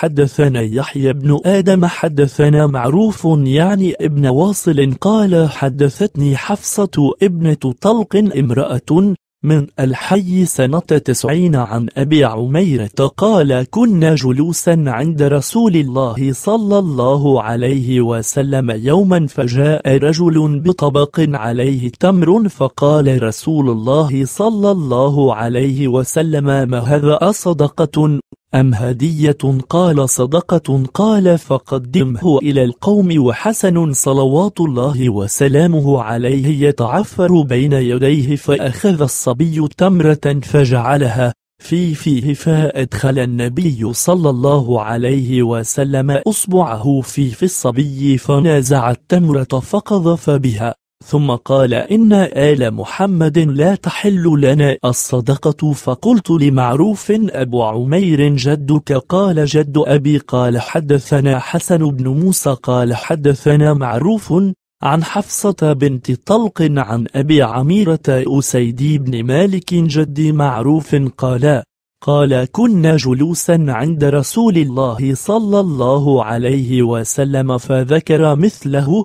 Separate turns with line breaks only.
حدثنا يحيى بن آدم حدثنا معروف يعني ابن واصل قال حدثتني حفصة ابنة طلق امرأة من الحي سنة تسعين عن أبي عميرة قال كنا جلوسا عند رسول الله صلى الله عليه وسلم يوما فجاء رجل بطبق عليه تمر فقال رسول الله صلى الله عليه وسلم ما هذا أصدقة أم هدية قال صدقة قال فقدمه إلى القوم وحسن صلوات الله وسلامه عليه يتعفر بين يديه فأخذ الصبي تمرة فجعلها في فيه فأدخل النبي صلى الله عليه وسلم أصبعه في في الصبي فنازع التمرة فقذف بها ثم قال إن آل محمد لا تحل لنا الصدقة فقلت لمعروف أبو عمير جدك قال جد أبي قال حدثنا حسن بن موسى قال حدثنا معروف عن حفصة بنت طلق عن أبي عميرة أسيدي بن مالك جد معروف قال قال كنا جلوسا عند رسول الله صلى الله عليه وسلم فذكر مثله